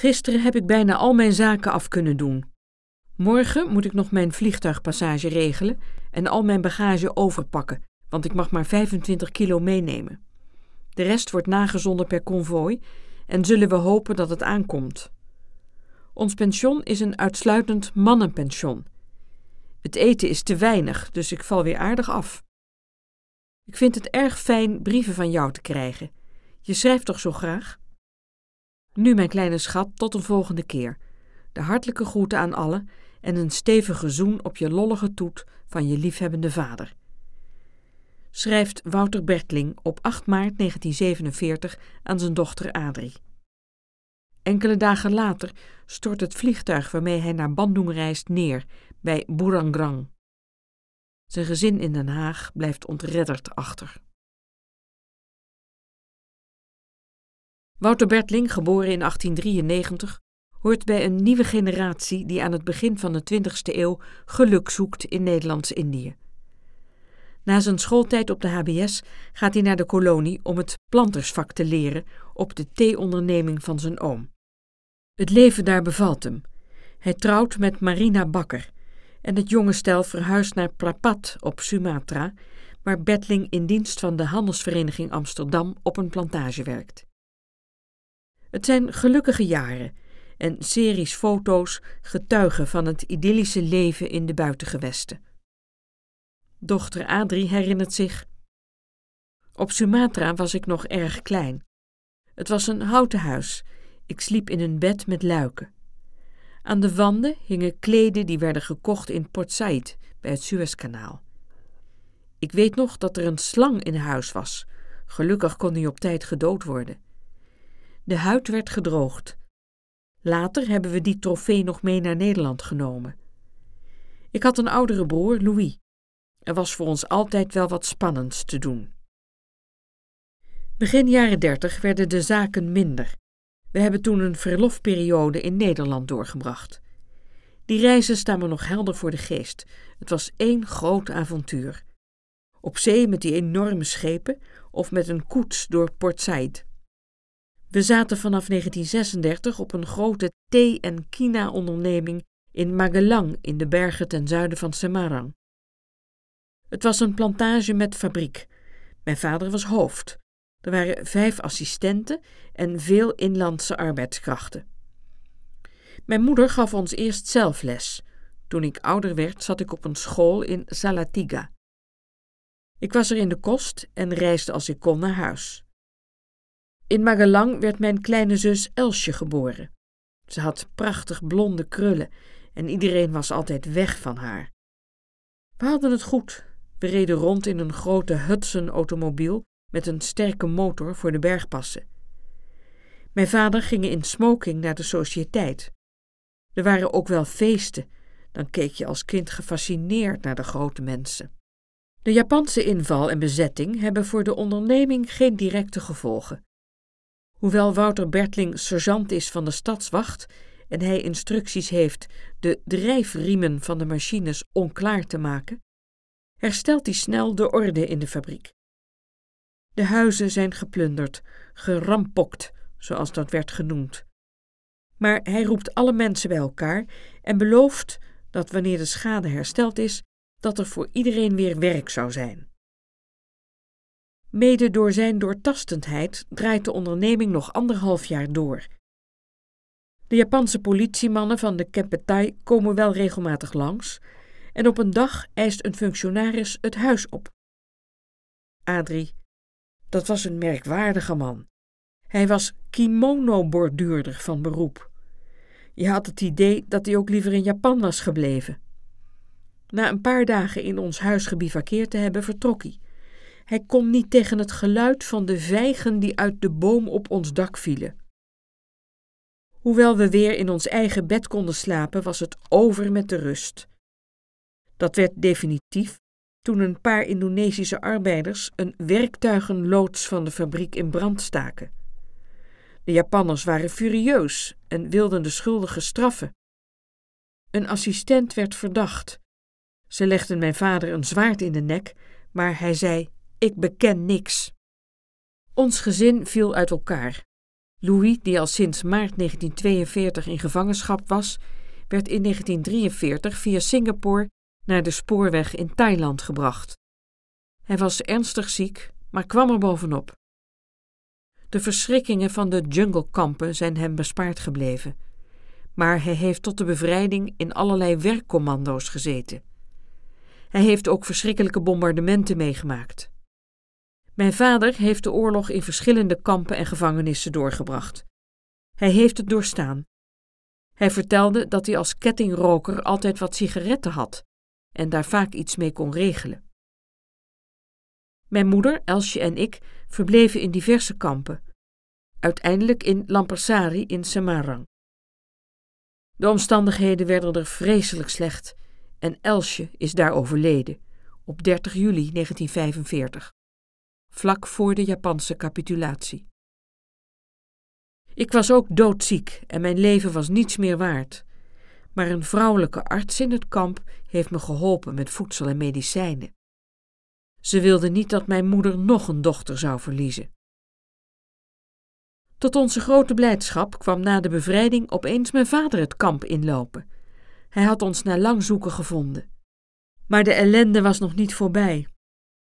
Gisteren heb ik bijna al mijn zaken af kunnen doen. Morgen moet ik nog mijn vliegtuigpassage regelen en al mijn bagage overpakken, want ik mag maar 25 kilo meenemen. De rest wordt nagezonden per convoi en zullen we hopen dat het aankomt. Ons pension is een uitsluitend mannenpension. Het eten is te weinig, dus ik val weer aardig af. Ik vind het erg fijn brieven van jou te krijgen. Je schrijft toch zo graag? Nu, mijn kleine schat, tot een volgende keer. De hartelijke groeten aan allen en een stevige zoen op je lollige toet van je liefhebbende vader. Schrijft Wouter Bertling op 8 maart 1947 aan zijn dochter Adrie. Enkele dagen later stort het vliegtuig waarmee hij naar Bandung reist neer bij Burangrang. Zijn gezin in Den Haag blijft ontredderd achter. Wouter Bertling, geboren in 1893, hoort bij een nieuwe generatie die aan het begin van de 20e eeuw geluk zoekt in Nederlands-Indië. Na zijn schooltijd op de HBS gaat hij naar de kolonie om het plantersvak te leren op de theeonderneming van zijn oom. Het leven daar bevalt hem. Hij trouwt met Marina Bakker en het jonge stel verhuist naar Prapat op Sumatra, waar Bertling in dienst van de Handelsvereniging Amsterdam op een plantage werkt. Het zijn gelukkige jaren en series foto's getuigen van het idyllische leven in de buitengewesten. Dochter Adrie herinnert zich. Op Sumatra was ik nog erg klein. Het was een houten huis. Ik sliep in een bed met luiken. Aan de wanden hingen kleden die werden gekocht in Port Said bij het Suezkanaal. Ik weet nog dat er een slang in huis was. Gelukkig kon die op tijd gedood worden. De huid werd gedroogd. Later hebben we die trofee nog mee naar Nederland genomen. Ik had een oudere broer, Louis. Er was voor ons altijd wel wat spannends te doen. Begin jaren dertig werden de zaken minder. We hebben toen een verlofperiode in Nederland doorgebracht. Die reizen staan me nog helder voor de geest. Het was één groot avontuur. Op zee met die enorme schepen of met een koets door Port Said. We zaten vanaf 1936 op een grote thee- en Kina-onderneming in Magelang in de bergen ten zuiden van Semarang. Het was een plantage met fabriek. Mijn vader was hoofd. Er waren vijf assistenten en veel inlandse arbeidskrachten. Mijn moeder gaf ons eerst zelf les. Toen ik ouder werd, zat ik op een school in Salatiga. Ik was er in de kost en reisde als ik kon naar huis. In Magelang werd mijn kleine zus Elsje geboren. Ze had prachtig blonde krullen en iedereen was altijd weg van haar. We hadden het goed. We reden rond in een grote Hudson-automobiel met een sterke motor voor de bergpassen. Mijn vader ging in smoking naar de sociëteit. Er waren ook wel feesten, dan keek je als kind gefascineerd naar de grote mensen. De Japanse inval en bezetting hebben voor de onderneming geen directe gevolgen. Hoewel Wouter Bertling sergeant is van de stadswacht en hij instructies heeft de drijfriemen van de machines onklaar te maken, herstelt hij snel de orde in de fabriek. De huizen zijn geplunderd, gerampokt, zoals dat werd genoemd. Maar hij roept alle mensen bij elkaar en belooft dat wanneer de schade hersteld is, dat er voor iedereen weer werk zou zijn. Mede door zijn doortastendheid draait de onderneming nog anderhalf jaar door. De Japanse politiemannen van de Kempetai komen wel regelmatig langs en op een dag eist een functionaris het huis op. Adrie, dat was een merkwaardige man. Hij was kimono-borduurder van beroep. Je had het idee dat hij ook liever in Japan was gebleven. Na een paar dagen in ons huis gebivakkeerd te hebben, vertrok hij. Hij kon niet tegen het geluid van de vijgen die uit de boom op ons dak vielen. Hoewel we weer in ons eigen bed konden slapen, was het over met de rust. Dat werd definitief toen een paar Indonesische arbeiders een werktuigenloods van de fabriek in brand staken. De Japanners waren furieus en wilden de schuldigen straffen. Een assistent werd verdacht. Ze legden mijn vader een zwaard in de nek, maar hij zei ik beken niks. Ons gezin viel uit elkaar. Louis, die al sinds maart 1942 in gevangenschap was, werd in 1943 via Singapore naar de spoorweg in Thailand gebracht. Hij was ernstig ziek, maar kwam er bovenop. De verschrikkingen van de junglekampen zijn hem bespaard gebleven, maar hij heeft tot de bevrijding in allerlei werkcommando's gezeten. Hij heeft ook verschrikkelijke bombardementen meegemaakt. Mijn vader heeft de oorlog in verschillende kampen en gevangenissen doorgebracht. Hij heeft het doorstaan. Hij vertelde dat hij als kettingroker altijd wat sigaretten had en daar vaak iets mee kon regelen. Mijn moeder, Elsje en ik verbleven in diverse kampen, uiteindelijk in Lampersari in Semarang. De omstandigheden werden er vreselijk slecht en Elsje is daar overleden op 30 juli 1945 vlak voor de Japanse capitulatie. Ik was ook doodziek en mijn leven was niets meer waard. Maar een vrouwelijke arts in het kamp heeft me geholpen met voedsel en medicijnen. Ze wilde niet dat mijn moeder nog een dochter zou verliezen. Tot onze grote blijdschap kwam na de bevrijding opeens mijn vader het kamp inlopen. Hij had ons na lang zoeken gevonden. Maar de ellende was nog niet voorbij.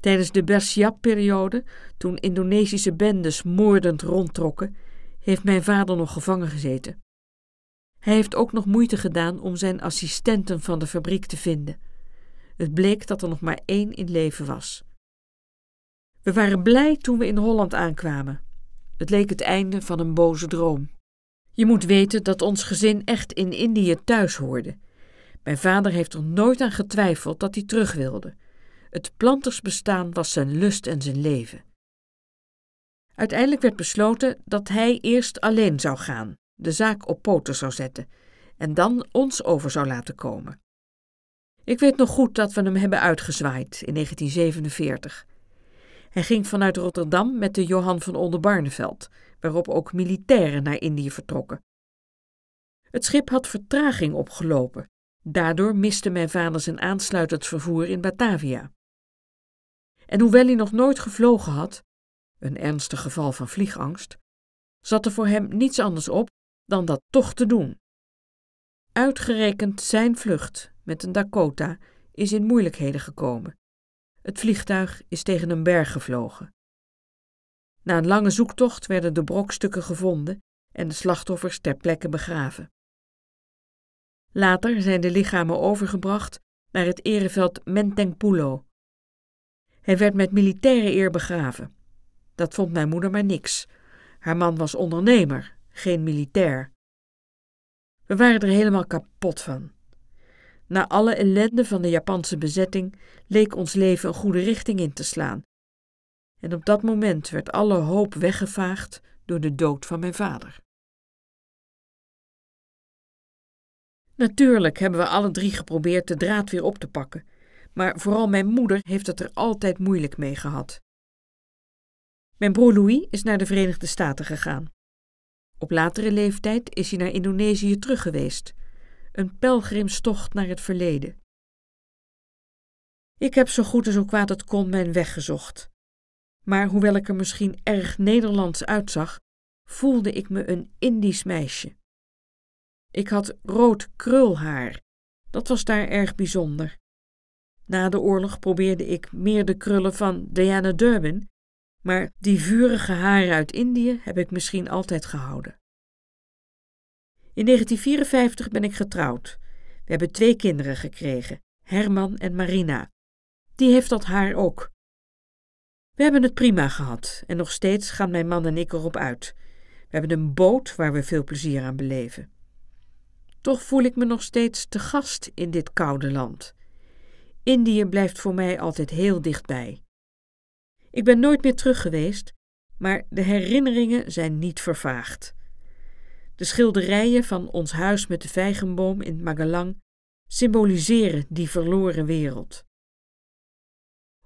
Tijdens de Bersiap-periode, toen Indonesische bendes moordend rondtrokken, heeft mijn vader nog gevangen gezeten. Hij heeft ook nog moeite gedaan om zijn assistenten van de fabriek te vinden. Het bleek dat er nog maar één in leven was. We waren blij toen we in Holland aankwamen. Het leek het einde van een boze droom. Je moet weten dat ons gezin echt in Indië thuis hoorde. Mijn vader heeft er nooit aan getwijfeld dat hij terug wilde. Het plantersbestaan was zijn lust en zijn leven. Uiteindelijk werd besloten dat hij eerst alleen zou gaan, de zaak op poten zou zetten en dan ons over zou laten komen. Ik weet nog goed dat we hem hebben uitgezwaaid in 1947. Hij ging vanuit Rotterdam met de Johan van Oldenbarneveld, waarop ook militairen naar Indië vertrokken. Het schip had vertraging opgelopen. Daardoor miste mijn vader zijn aansluitend vervoer in Batavia. En hoewel hij nog nooit gevlogen had, een ernstig geval van vliegangst, zat er voor hem niets anders op dan dat toch te doen. Uitgerekend zijn vlucht met een Dakota is in moeilijkheden gekomen. Het vliegtuig is tegen een berg gevlogen. Na een lange zoektocht werden de brokstukken gevonden en de slachtoffers ter plekke begraven. Later zijn de lichamen overgebracht naar het ereveld Mentengpulo, hij werd met militaire eer begraven. Dat vond mijn moeder maar niks. Haar man was ondernemer, geen militair. We waren er helemaal kapot van. Na alle ellende van de Japanse bezetting leek ons leven een goede richting in te slaan. En op dat moment werd alle hoop weggevaagd door de dood van mijn vader. Natuurlijk hebben we alle drie geprobeerd de draad weer op te pakken maar vooral mijn moeder heeft het er altijd moeilijk mee gehad. Mijn broer Louis is naar de Verenigde Staten gegaan. Op latere leeftijd is hij naar Indonesië terug geweest, een pelgrimstocht naar het verleden. Ik heb zo goed en zo kwaad het kon mijn weg gezocht. Maar hoewel ik er misschien erg Nederlands uitzag, voelde ik me een Indisch meisje. Ik had rood krulhaar. Dat was daar erg bijzonder. Na de oorlog probeerde ik meer de krullen van Diana Durbin, maar die vurige haren uit Indië heb ik misschien altijd gehouden. In 1954 ben ik getrouwd. We hebben twee kinderen gekregen, Herman en Marina. Die heeft dat haar ook. We hebben het prima gehad en nog steeds gaan mijn man en ik erop uit. We hebben een boot waar we veel plezier aan beleven. Toch voel ik me nog steeds te gast in dit koude land. Indië blijft voor mij altijd heel dichtbij. Ik ben nooit meer terug geweest, maar de herinneringen zijn niet vervaagd. De schilderijen van ons huis met de vijgenboom in Magalang symboliseren die verloren wereld.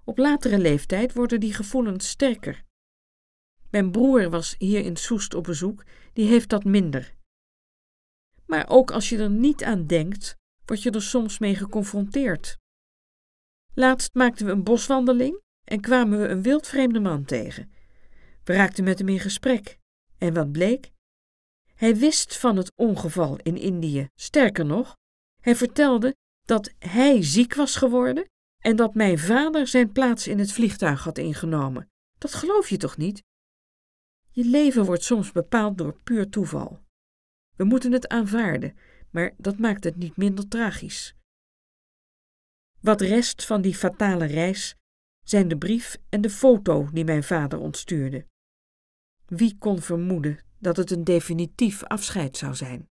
Op latere leeftijd worden die gevoelens sterker. Mijn broer was hier in Soest op bezoek, die heeft dat minder. Maar ook als je er niet aan denkt, word je er soms mee geconfronteerd. Laatst maakten we een boswandeling en kwamen we een wildvreemde man tegen. We raakten met hem in gesprek. En wat bleek? Hij wist van het ongeval in Indië. Sterker nog, hij vertelde dat hij ziek was geworden en dat mijn vader zijn plaats in het vliegtuig had ingenomen. Dat geloof je toch niet? Je leven wordt soms bepaald door puur toeval. We moeten het aanvaarden, maar dat maakt het niet minder tragisch. Wat rest van die fatale reis zijn de brief en de foto die mijn vader ontstuurde. Wie kon vermoeden dat het een definitief afscheid zou zijn?